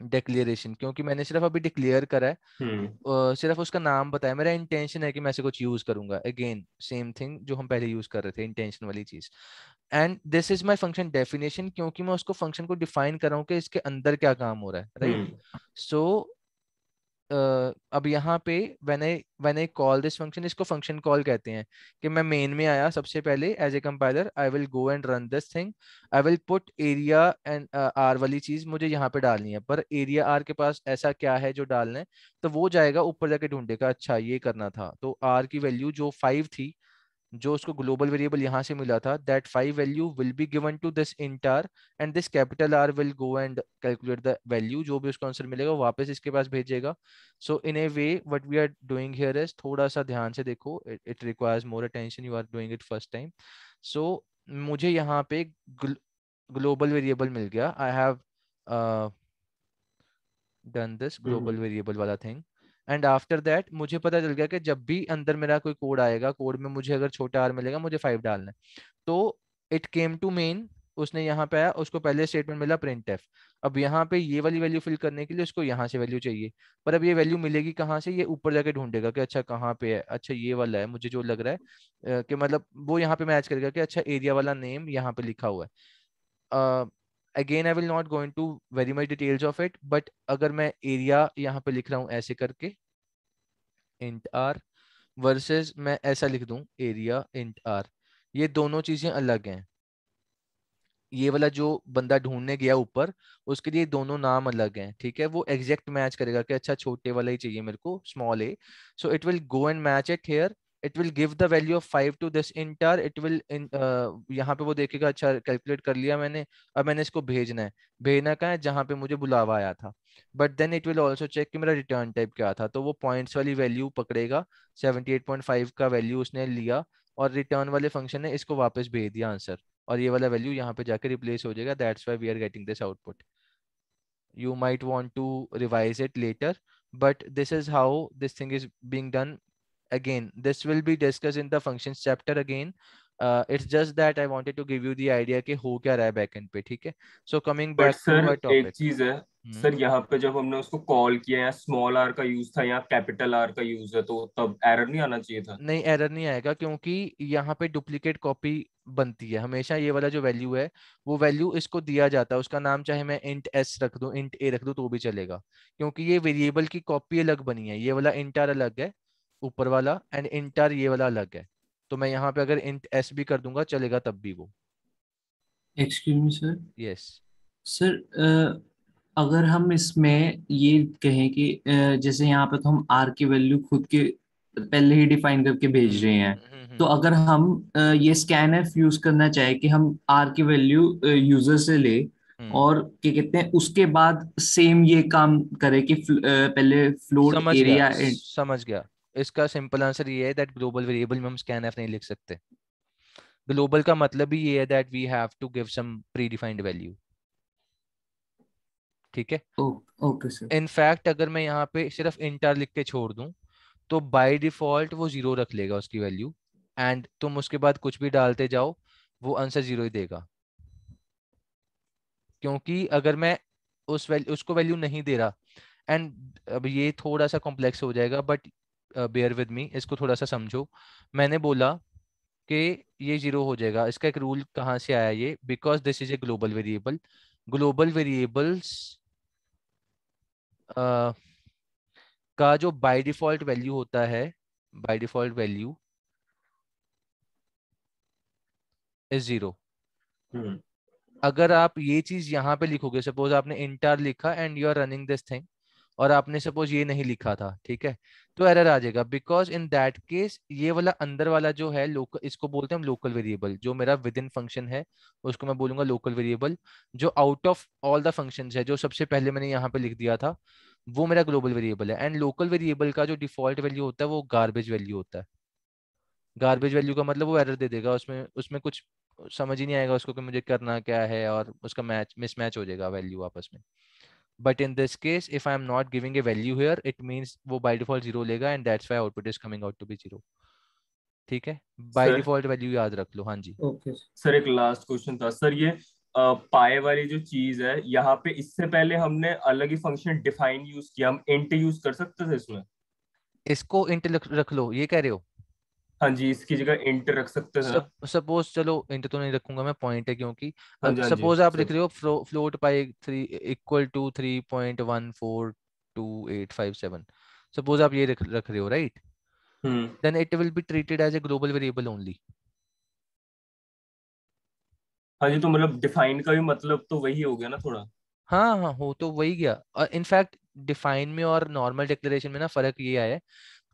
डिक्लेरेशन क्योंकि मैंने सिर्फ अभी डिक्लेयर करा है uh, सिर्फ उसका नाम बताया मेरा इंटेंशन है कि मैं ऐसे कुछ यूज करूंगा अगेन सेम थिंग जो हम पहले यूज कर रहे थे इंटेंशन वाली चीज and this is my function definition क्योंकि मैं उसको फंक्शन को डिफाइन कर रहा हूँ कि इसके अंदर क्या काम हो रहा है राइट सो हम्म। Uh, अब यहाँ पे when I when I call this function इसको फंक्शन कॉल कहते हैं कि मैं मेन में आया सबसे पहले as a compiler I will go and run this thing I will put area and R वाली चीज मुझे यहाँ पे डालनी है पर एरिया आर के पास ऐसा क्या है जो डालना है तो वो जाएगा ऊपर जाके ढूंढेगा अच्छा ये करना था तो आर की वैल्यू जो फाइव थी जो उसको ग्लोबल वेरिएबल यहाँ से मिला था that five value will be given to this int R and this capital R will go and calculate the value जो भी उसको आंसर मिलेगा वापस इसके पास भेजेगा so in a way what we are doing here is थोड़ा सा ध्यान से देखो it requires more attention you are doing it first time so मुझे यहाँ पे ग्लोबल वेरिएबल मिल गया I have done this global variable वाला थिंग एंड आफ्टर दैट मुझे पता चल गया कि जब भी अंदर मेरा कोई कोड आएगा कोड में मुझे अगर छोटा आर मिलेगा मुझे फाइव डालना है तो इट केम टू मेन उसने यहाँ पे आया उसको पहले स्टेटमेंट मिला प्रिंट एफ अब यहाँ पे ये वाली वैल्यू फिल करने के लिए उसको यहाँ से वैल्यू चाहिए पर अब ये वैल्यू मिलेगी कहाँ से ये ऊपर जाके ढूंढेगा कि अच्छा कहाँ पे है अच्छा ये वाला है मुझे जो लग रहा है कि मतलब वो यहाँ पे मैच करेगा कि अच्छा एरिया वाला नेम यहाँ पे लिखा हुआ है again I will not going to very much details of it but अगर मैं एरिया यहाँ पे लिख रहा हूँ ऐसे करके इंट आर वर्सेस मैं ऐसा लिख दू एरिया इंट आर ये दोनों चीजें अलग हैं ये वाला जो बंदा ढूंढने गया ऊपर उसके लिए दोनों नाम अलग हैं ठीक है वो एग्जैक्ट मैच करेगा कि अच्छा छोटे वाला ही चाहिए मेरे को small A so it will go and match it here it will give the value of five to this int R it will यहाँ पे वो देखेगा अच्छा कैलकुलेट कर लिया मैंने अब मैंने इसको भेजना है भेजना कहाँ है जहाँ पे मुझे बुलावा आया था but then it will also check कि मेरा रिटर्न टाइप क्या था तो वो पॉइंट्स वाली वैल्यू पकड़ेगा 78.5 का वैल्यू उसने लिया और रिटर्न वाले फंक्शन ने इसको वापस भेज दिया आंसर और ये वाला वैल्यू यहाँ पे जाके रिप्लेस हो जाएगा that's why we are getting this output you might want to revise it later but this is how this thing is being done again this will be discussed in the functions chapter again uh, it's just that i wanted to give you the idea raha hai back end pe theek hai so coming back but, to sir, my topic ek cheez hai hmm. sir yahan pe jab humne usko call kiya ya small r ka use tha ya capital r ka use hai to tab error नहीं aana chahiye tha नहीं error nahi आएगा क्योंकि यहाँ पे duplicate copy बनती है हमेशा ये वाला जो वैल्यू है वो वैल्यू इसको दिया जाता है उसका नाम चाहे मैं इंट एस रख दूं इंट ए रख दूं तो भी चलेगा क्योंकि ये वेरिएबल की कॉपी अलग बनी है ये वाला इंट आर अलग है ऊपर वाला एंड इंटर ये वाला अलग है तो मैं यहाँ पे अगर इंट एस भी कर दूंगा चलेगा तब भी वो excuse me sir yes sir अगर हम इसमें ये कहें कि जैसे यहाँ पे तो हम आर की वैल्यू खुद के पहले ही डिफाइन करके भेज हम्म, रहे हैं हम्म, हम्म, तो अगर हम ये स्कैन एफ यूज करना चाहे कि हम आर की वैल्यू यूजर से ले और क्या कहते हैं उसके बाद सेम ये काम करे कि पहले फ्लोर एरिया समझ गया इसका सिंपल आंसर ये है दैट ग्लोबल वेरिएबल में हम स्कैन एफ नहीं लिख सकते ग्लोबल का मतलब ही ये है that we have to give some predefined value ठीक है ओके सर इनफैक्ट अगर मैं यहाँ पे सिर्फ इंटर लिख के छोड़ दूं तो बाय डिफॉल्ट वो जीरो रख लेगा उसकी वैल्यू एंड तुम उसके बाद कुछ भी डालते जाओ वो आंसर जीरो ही देगा क्योंकि अगर मैं उस वैल्यू उसको वैल्यू नहीं दे रहा एंड अब ये थोड़ा सा कॉम्प्लेक्स हो जाएगा बट बेयर विद मी इसको थोड़ा सा समझो मैंने बोला कि ये जीरो हो जाएगा इसका एक रूल कहाँ से आया ये because this is a global variable global variables का जो बाय डिफॉल्ट वैल्यू होता है by default value is zero अगर आप ये चीज यहाँ पे लिखोगे सपोज आपने इंटर लिखा and you are running this thing और आपने सपोज ये नहीं लिखा था ठीक है तो एरर आ जाएगा बिकॉज इन दैट केस ये वाला अंदर वाला जो है लोकल इसको बोलते हैं हम लोकल वेरिएबल जो मेरा विद इन फंक्शन है उसको मैं बोलूंगा लोकल वेरिएबल जो out of all the function है जो सबसे पहले मैंने यहाँ पे लिख दिया था वो मेरा ग्लोबल वेरिएबल है एंड लोकल वेरिएबल का जो डिफॉल्ट वैल्यू होता है वो गार्बेज वैल्यू होता है गार्बेज वैल्यू का मतलब वो एरर दे देगा उसमें उसमें कुछ समझ ही नहीं आएगा उसको कि मुझे करना क्या है और उसका मैच मिसमैच हो जाएगा वैल्यू आपस में But in this case, if I'm not giving a value here, it means वो by default zero लेगा and that's why output is coming out to be zero. ठीक है by sir, default value याद रख लो हाँ जी okay. सर एक लास्ट क्वेश्चन था सर ये पाए वाली जो चीज है यहाँ पे इससे पहले हमने अलग ही फंक्शन डिफाइन यूज किया हम इंट यूज कर सकते थे इसमें इसको इंट रख लो ये कह रहे हो हाँ जी इसकी जगह इंटर रख सकते हैं सपोज चलो इंटर तो नहीं रखूंगा मैं पॉइंट है क्योंकि हाँ हाँ सपोज आप लिख रहे हो float pi three equal to three point one four two eight five seven suppose आप ये रख रख रहे हो right then it will be treated as a global variable only हाँ जी तो मतलब डिफाइन का भी मतलब तो वही हो गया ना थोड़ा हाँ हाँ हो तो वही गया इनफैक्ट डिफाइन में और नॉर्मल डिक्लेरेशन में ना फर्क ये आया है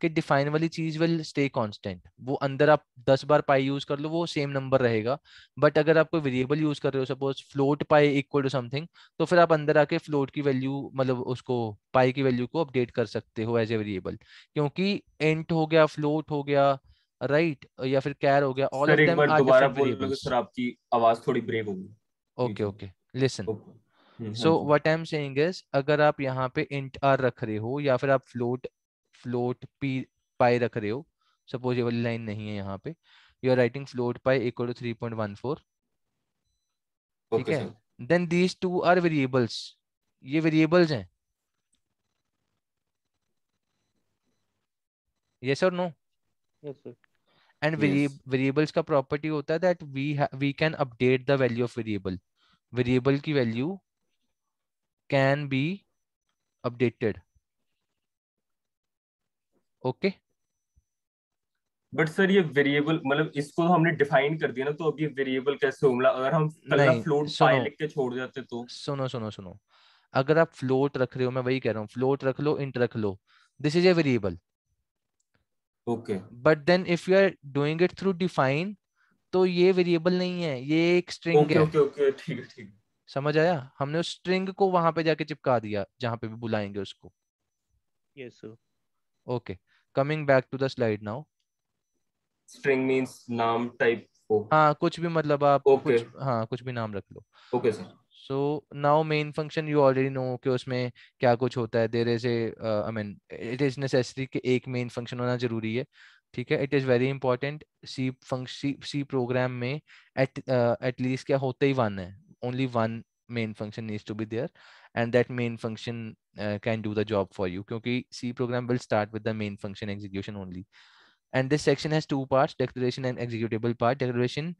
कि डिफाइन वाली चीज विल स्टे कांस्टेंट वो अंदर आप दस बार पाई यूज कर लो वो सेम नंबर रहेगा बट अगर आप कोई वेरिएबल यूज कर रहे हो suppose float pi equal to something तो फिर आप अंदर आके फ्लोट की वैल्यू मतलब उसको पाई की वैल्यू को अपडेट कर सकते हो एज ए वेरिएबल क्योंकि एंट हो गया फ्लोट हो गया राइट right, या फिर कैर हो गया ऑल ऑफ देम आर दोबारा बोल सर आपकी आवाज थोड़ी ब्रेक होगी okay okay listen so what I am saying is अगर आप यहाँ पे इंट आर रख रहे हो या फिर आप फ्लोट फ्लोट पी पाई रख रहे हो सपोज ये वाली लाइन नहीं है यहाँ पे you are writing float pi equal to three point one four ठीक है then these two are variables ये वेरिएबल्स हैं यस और नो एंड वेरिएबल्स का प्रॉपर्टी होता है that we we can update the value of variable variable की value can be updated okay but sir ये वेरिएबल मतलब इसको तो हमने डिफाइन कर दिया ना तो अब ये वेरिएबल कैसे होगा अगर हम फ्लोट पाई लिख के छोड़ देते तो सुनो सुनो सुनो अगर आप फ्लोट रख रहे हो मैं वही कह रहा हूँ फ्लोट रख लो इंट रख लो this is a variable okay but then if you are doing it through define तो ये वेरिएबल नहीं है ये एक स्ट्रिंग okay, है ओके ओके ठीक है ठीक समझ आया हमने उस स्ट्रिंग को वहां पे जाके चिपका दिया जहां पे भी बुलाएंगे उसको yes sir okay coming back to the slide now string means नाम type हाँ कुछ भी मतलब आप okay. कुछ हाँ कुछ भी नाम रख लो okay sir so now main function you already know कि उसमें क्या कुछ होता है there is I mean it is necessary कि एक मेन फंक्शन होना जरूरी है ठीक है it is very important C function C program में एट एटलीस्ट uh, क्या होता ही वन है only one main function needs to be there and that main function uh, can do the job for you kyunki C program will start with the main function execution only. And this section has two parts, declaration and executable part. Declaration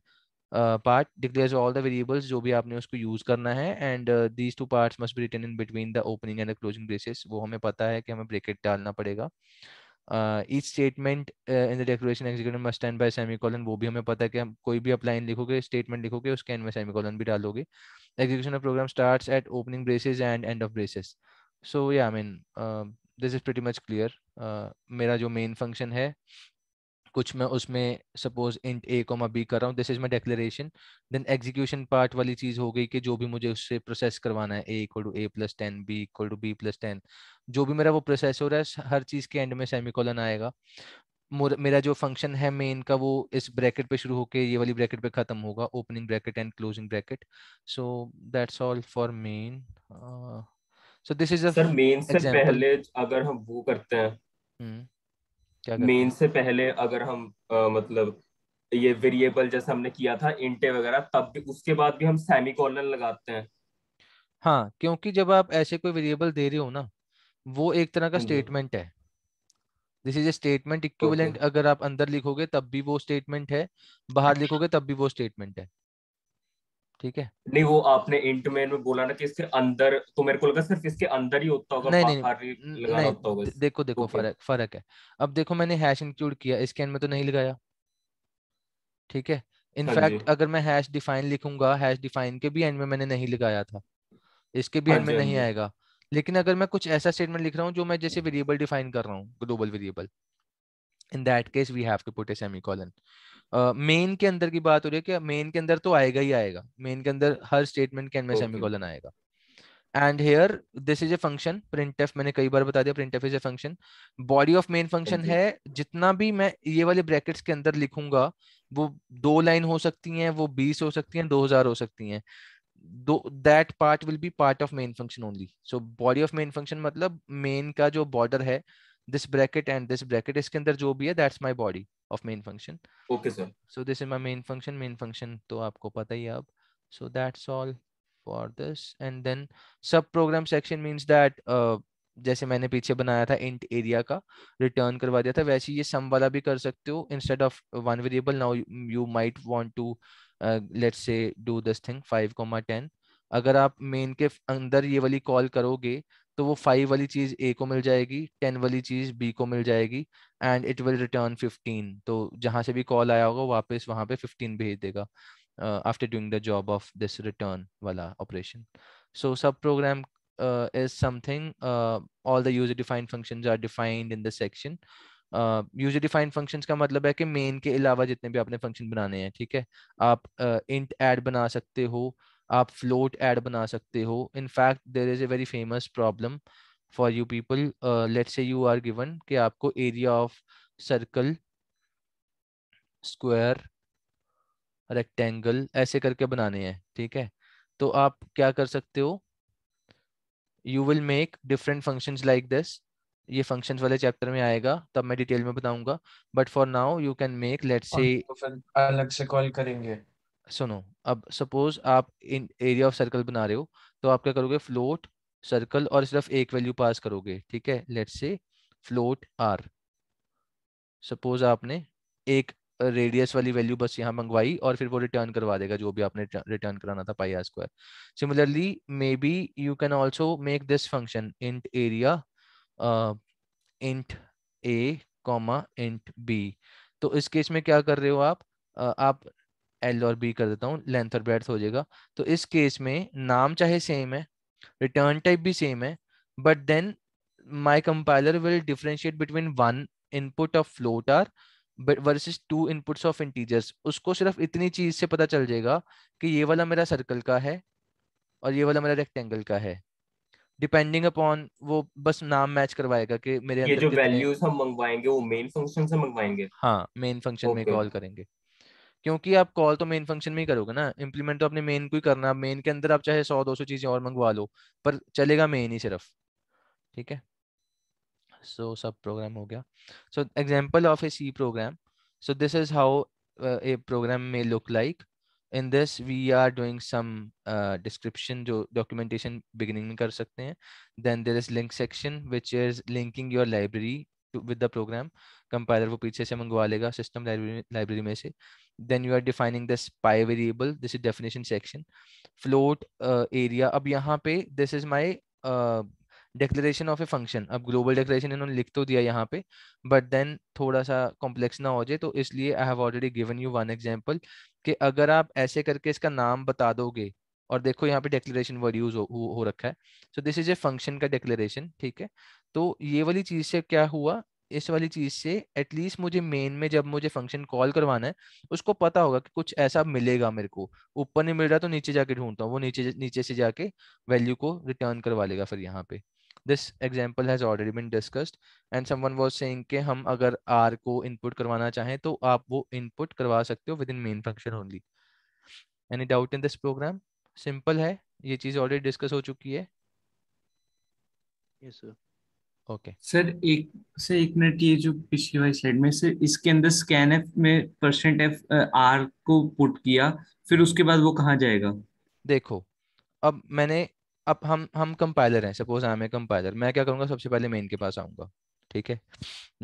part declares all the variables जो भी आपने उसको use करना है and these two parts must be written in between the opening and the closing braces वो हमें पता है कि हमें ब्रेकेट डालना पड़ेगा each statement in the declaration executed must stand by semicolon वो भी हमें पता है कि हम कोई भी अपलाइन लाइन लिखोगे स्टेटमेंट लिखोगे उसके एंड में सेमीकॉलन भी डालोगे execution of program starts at opening braces and end of braces so या I mean this is pretty much clear मेरा जो मेन फंक्शन है कुछ मैं उसमें suppose int a comma b कर रहा हूँ this is my declaration then execution part वाली चीज़ हो गई कि जो भी मुझे उससे प्रोसेस करवाना है a equal to a plus ten b equal to b plus ten जो भी मेरा वो प्रोसेस हो रहा है हर चीज़ के एंड में सेमिकोलन आएगा मेरा जो फंक्शन है मेन का वो इस ब्रैकेट पे शुरू होके ये वाली ब्रैकेट पे खत्म होगा opening bracket and closing bracket so that's all for main so this is a sir main से example. पहले अगर हम वो करते हैं हम्म hmm. मेन से पहले अगर हम आ, मतलब ये वेरिएबल जैसे हमने किया था इंटे वगैरह तब भी उसके बाद भी हम सेमी कॉलन लगाते हैं हाँ क्योंकि जब आप ऐसे कोई वेरिएबल दे रहे हो ना वो एक तरह का स्टेटमेंट हम्म। है this is a statement equivalent अगर आप अंदर लिखोगे तब भी वो स्टेटमेंट है बाहर अच्छा। लिखोगे तब भी वो स्टेटमेंट है ठीक है नहीं वो आपने इंटमेन में बोला ना कि इसके अंदर तो मेरे को लगा सिर्फ इसके अंदर ही होता होगा नहीं नहीं, नहीं नहीं होता होगा देखो देखो फर्क फर्क है अब देखो मैंने हैश इंक्लूड किया इसके एंड में तो नहीं लगाया ठीक है इनफैक्ट हाँ अगर मैं हैश डिफाइन लिखूंगा हैश डिफाइन के भी एंड में मैंने नहीं लगाया था इसके भी एंड हाँ में हाँ नहीं आएगा लेकिन अगर मैं कुछ ऐसा स्टेटमेंट लिख रहा हूँ जो मैं जैसे वेरिएबल डिफाइन कर रहा हूँ global variable in that case we have to put a semicolon main uh, के अंदर की बात हो रही है कि मेन के अंदर तो आएगा ही आएगा मेन के अंदर हर स्टेटमेंट के अंदर सेमीकोलन okay. आएगा and here this is a function print f मैंने कई बार बता दिया print F is a function body of main function है जितना भी मैं ये वाले ब्रैकेट्स के अंदर लिखूंगा वो दो लाइन हो सकती हैं वो बीस हो सकती हैं दो हजार हो सकती हैं दो that part will be part of main function only so body of main function मतलब मेन का जो बॉर्डर है this bracket and this bracket iske andar jo bhi hai that's my body of main function okay sir so this is my main function main function to aapko pata hi hai ab so that's all for this and then sub program section means that uh, जैसे मैंने पीछे बनाया था int area का return करवा दिया था वैसे ये सम वाला भी कर सकते हो instead of one variable now you might want to let's say do this thing 5, 10 अगर आप मेन के अंदर ये वाली कॉल करोगे तो वो फाइव वाली चीज ए को मिल जाएगी टेन वाली चीज बी को मिल जाएगी and it will return fifteen तो जहां से भी कॉल आया होगा वापस वहां पे फिफ्टीन भेज देगा after doing the job of this return वाला operation so subprogram is something all the all defined user are defined in the section this user defined functions का मतलब है कि मेन के अलावा जितने भी आपने फंक्शन बनाने हैं ठीक है आप इंट uh, ऐड बना सकते हो आप फ्लोट एड बना सकते हो in fact there is a very famous problem for you people let's say you are given कि आपको area of circle square rectangle ऐसे करके बनाने हैं ठीक है तो आप क्या कर सकते हो you will make different functions like this ये फंक्शंस वाले चैप्टर में आएगा तब मैं डिटेल में बताऊंगा but for now you can make let's say अलग से कॉल करेंगे सुनो अब सपोज आप इन एरिया ऑफ सर्कल बना रहे हो तो आप क्या करोगे फ्लोट सर्कल और सिर्फ एक वैल्यू पास करोगे ठीक है लेट से फ्लोट आर सपोज आपने एक रेडियस वाली वैल्यू बस यहाँ मंगवाई और फिर वो रिटर्न करवा देगा जो भी आपने रिटर्न कराना था pi r square similarly may be you can also make this function int area int a comma int b तो इस केस में क्या कर रहे हो आप uh, आप एल और बी कर देता हूँ लेंथ और ब्रेथ हो जाएगा तो इस केस में नाम चाहे सेम है रिटर्न टाइप भी सेम है but then my compiler will differentiate between one input of float r but versus two inputs of उसको सिर्फ इतनी चीज से पता चल जाएगा कि ये वाला मेरा सर्कल का है और ये वाला मेरा रेक्टेंगल का है डिपेंडिंग अपॉन वो बस नाम मैच करवाएगा कि मेरे ये जो वैल्यूज हम मंगवाएंगे वो मेन फंक्शन से मंगवाएंगे हाँ मेन फंक्शन okay. में कॉल करेंगे क्योंकि आप कॉल तो मेन फंक्शन में ही करोगे ना इम्प्लीमेंट तो अपने मेन को ही करना मेन के अंदर आप चाहे सौ दो सौ चीजें और मंगवा लो पर चलेगा मेन ही सिर्फ ठीक है सो सब प्रोग्राम हो गया so example of a C program so this is how a program may look like in this we are doing some description जो डॉक्यूमेंटेशन बिगिनिंग में कर सकते हैं then there is link section which is linking your library with the program compiler वो पीछे से मंगवा लेगा सिस्टम लाइब्रेरी में से then you are defining this pi variable this is definition section float area अब यहाँ पे this is my declaration of a function अब ग्लोबल डिक्लेरेशन इन्होंने लिख तो दिया यहाँ पे बट देन थोड़ा सा कॉम्प्लेक्स ना हो जाए तो इसलिए I have already given you one example कि अगर आप ऐसे करके इसका नाम बता दोगे और देखो यहाँ पे डिक्लेरेशन वर्ड यूज हो, रखा है so this is a function का डिक्लेरेशन ठीक है तो ये वाली चीज से क्या हुआ इस वाली चीज से एटलीस्ट मुझे मेन में जब मुझे फंक्शन कॉल करवाना है उसको पता होगा कि कुछ ऐसा मिलेगा मेरे को ऊपर नहीं मिल रहा तो नीचे जाके ढूंढता हूँ वो नीचे नीचे से जाके वैल्यू को रिटर्न करवा लेगा फिर यहाँ पे this example has already been discussed and someone was saying कि हम अगर आर को इनपुट करवाना चाहें तो आप वो इनपुट करवा सकते हो within main function only any doubt in this program simple है ये चीज ऑलरेडी डिस्कस हो चुकी है yes, sir. ओके सर एक से एक मिनट ये जो पिछली वाली स्लाइड में से इसके अंदर स्कैन एफ में परसेंट एफ आर को पुट किया फिर उसके बाद वो कहाँ जाएगा देखो अब मैंने अब हम हम कंपाइलर हैं सपोज आई एम कंपाइलर मैं क्या करूँगा सबसे पहले मेन के पास आऊँगा ठीक है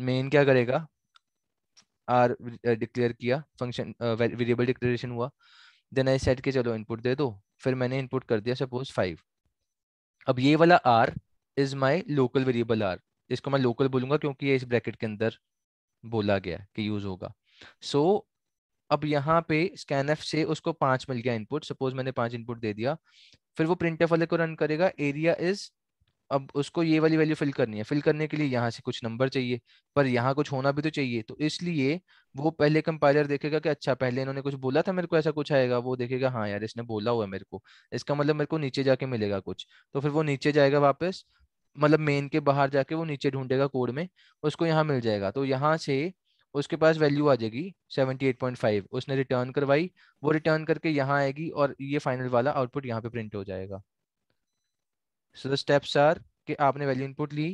मेन क्या करेगा आर डिक्लेयर किया फंक्शन वेरिएबल डिक्लेरेशन हुआ देन आई सेट के चलो इनपुट दे दो फिर मैंने इनपुट कर दिया सपोज फाइव अब ये वाला r is my local variable r इसको मैं लोकल बोलूंगा क्योंकि ये इस ब्रैकेट के अंदर बोला गया कि यूज होगा सो so, अब यहाँ पे स्कैन एफ से उसको पांच मिल गया इनपुट सपोज मैंने पांच इनपुट दे दिया फिर वो प्रिंट एफ वाले को रन करेगा एरिया इज अब उसको ये वाली वैल्यू फिल करनी है फिल करने के लिए यहाँ से कुछ नंबर चाहिए पर यहाँ कुछ होना भी तो चाहिए तो इसलिए वो पहले कंपाइलर देखेगा कि अच्छा पहले इन्होंने कुछ बोला था मेरे को ऐसा कुछ आएगा वो देखेगा हाँ यार इसने बोला हुआ है मेरे को इसका मतलब मेरे को नीचे जाके मिलेगा कुछ तो फिर वो नीचे जाएगा वापस मतलब मेन के बाहर जाके वो नीचे ढूंढेगा कोड में उसको यहाँ मिल जाएगा तो यहाँ से उसके पास वैल्यू आ जाएगी 78.5 उसने रिटर्न करवाई वो रिटर्न करके यहाँ आएगी और ये फाइनल वाला आउटपुट यहाँ पे प्रिंट हो जाएगा सो द स्टेप्स आर कि आपने वैल्यू इनपुट ली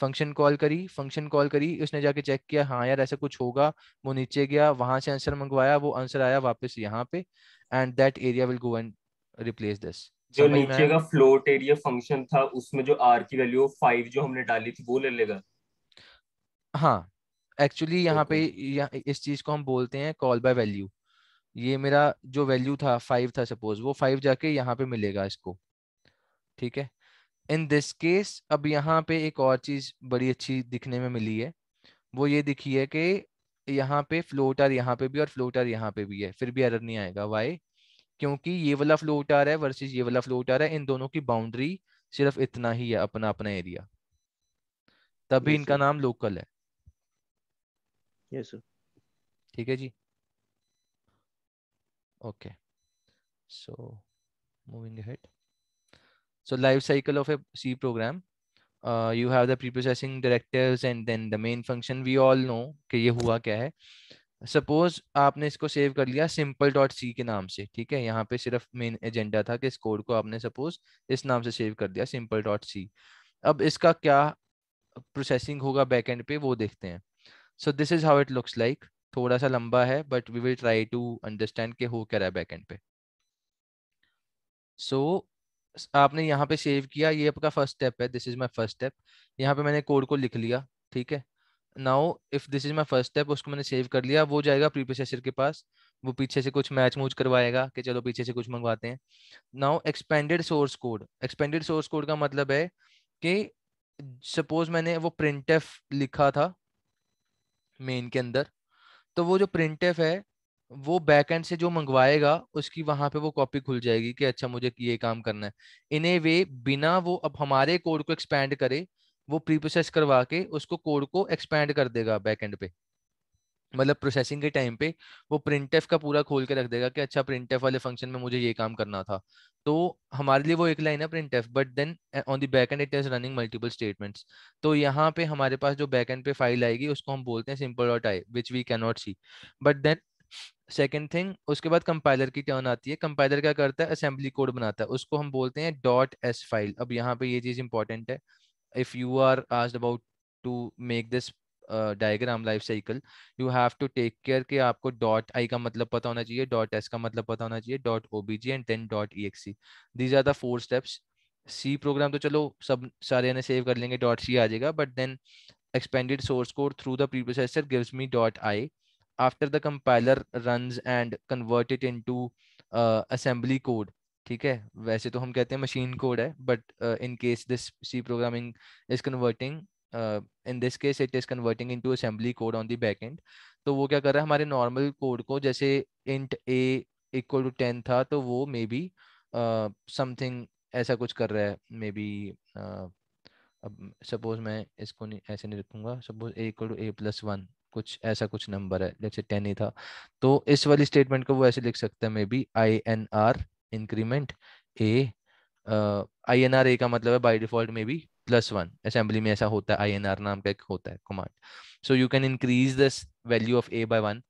फंक्शन कॉल करी फंक्शन कॉल करी उसने जाके चेक किया हाँ यार ऐसा कुछ होगा वो नीचे गया वहां से आंसर मंगवाया वो आंसर आया वापस यहाँ पे and that area will go and replace this जो नीचे का फ्लोट एरिया फंक्शन था उसमें जो आर की वैल्यू फाइव जो हमने डाली थी वो ले लेगा हाँ एक्चुअली यहाँ पे इस चीज को हम बोलते हैं कॉल बाय वैल्यू ये मेरा जो वैल्यू था फाइव था सपोज वो फाइव जाके यहाँ पे मिलेगा इसको ठीक है इन दिस केस अब यहाँ पे एक और चीज बड़ी अच्छी दिखने में मिली है वो ये दिखी है कि यहाँ पे फ्लोटर यहाँ पे भी और फ्लोटर यहाँ पे भी है फिर भी एरर नहीं आएगा वाई क्योंकि ये वाला फ्लो उठा रहा है वर्सेस ये वाला फ्लो उठा रहा है इन दोनों की बाउंड्री सिर्फ इतना ही है अपना अपना एरिया तभी इनका नाम लोकल है ठीक है जी okay so moving ahead so life cycle of a C program you have the preprocessing directive and then the main function we all know कि ये हुआ क्या है सपोज आपने इसको सेव कर लिया सिंपल डॉट सी के नाम से ठीक है यहाँ पे सिर्फ मेन एजेंडा था कि इस कोड को आपने सपोज इस नाम से सेव कर दिया सिंपल डॉट सी अब इसका क्या प्रोसेसिंग होगा बैक एंड पे वो देखते हैं so this is how it looks like थोड़ा सा लंबा है but we will try to understand के हो क्या रहा है बैक एंड पे सो so, आपने यहाँ पे सेव किया ये आपका फर्स्ट स्टेप है this is my first step यहाँ पे मैंने कोड को लिख लिया ठीक है now if this is my first step उसको मैंने सेव कर लिया वो जाएगा प्रीप्रोसेसर के पास वो पीछे से कुछ मैच मूच करवाएगा कि चलो पीछे से कुछ मंगवाते हैं now expanded source code expanded source code का मतलब है कि सपोज मैंने वो प्रिंट लिखा था मेन के अंदर तो वो जो प्रिंट है वो बैक एंड से जो मंगवाएगा उसकी वहां पे वो कॉपी खुल जाएगी कि अच्छा मुझे ये काम करना है इन ए वे बिना वो अब हमारे कोड को एक्सपेंड करे वो प्री प्रोसेस करवा के उसको कोड को एक्सपेंड कर देगा बैक एंड पे मतलब प्रोसेसिंग के टाइम पे वो प्रिंट का पूरा खोल के रख देगा कि अच्छा प्रिंट वाले फंक्शन में मुझे ये काम करना था तो हमारे लिए वो एक लाइन है print but then on the back end it is running multiple statements तो यहाँ पे हमारे पास जो बैक एंड पे फाइल आएगी उसको हम बोलते हैं simple dot I which we can not see but then second thing उसके बाद कंपाइलर की टर्न आती है कंपाइलर क्या करता है असेंबली कोड बनाता है उसको हम बोलते हैं डॉट एस फाइल अब यहाँ पे ये चीज इंपॉर्टेंट है if you are asked about to make this diagram life cycle you have to take care कि आपको डॉट आई का मतलब पता होना चाहिए डॉट एस का मतलब पता होना चाहिए dot o b j and then dot e x e these are the four steps C program तो चलो सब सारे ने सेव कर लेंगे डॉट सी आ जाएगा but then expanded source code through the preprocessor gives me .i. After the compiler runs and convert it into uh, assembly code, ठीक है वैसे तो हम कहते हैं मशीन कोड है but in case this C programming is converting in this case it is converting to assembly code on the back end तो वो क्या कर रहा है हमारे नॉर्मल कोड को जैसे int a equal to ten था तो वो मे बी समथिंग ऐसा कुछ कर रहा है मे बी uh, अब सपोज मैं इसको नहीं ऐसे नहीं रखूंगा suppose a equal to a plus one कुछ ऐसा कुछ नंबर है जैसे टेन ही था तो इस वाली स्टेटमेंट को वो ऐसे लिख सकता है maybe I N R increment a I N R a का मतलब है बाई डिफॉल्ट में भी प्लस वन असेंबली में ऐसा होता है आई एन आर नाम का एक होता है command so you can increase this value of a by one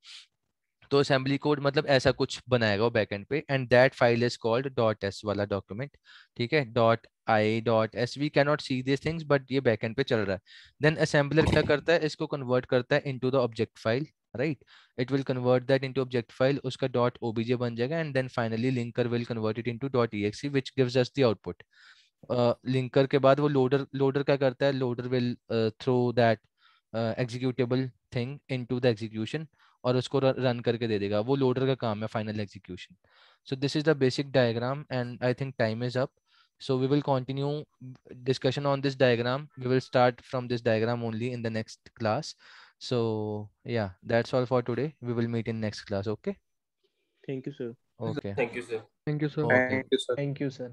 तो असेंबली कोड मतलब ऐसा कुछ बनाएगा वो बैकएंड पे and that file is called dot S वाला डॉक्यूमेंट ठीक है dot I dot S we cannot see this things but ये बैकएंड पे चल रहा है देन असेंबलर क्या करता है इसको कन्वर्ट करता है into the object file right it will convert that into object file उसका डॉट ओबीजे बन जाएगा and then finally linker will convert it into dot E EXE which gives us the output linker के बाद वो loader loader क्या करता है loader will throw that executable thing in to the execution और उसको रन करके दे देगा वो लोडर का काम है final execution so this is the basic diagram and I think time is up so we will continue discussion on this diagram we will start from this diagram only in the next class So yeah, that's all for today. We will meet in next class. Okay. Thank you, sir. Okay. Thank you, sir. Thank you, sir. Okay. Thank you, sir. Thank you, sir.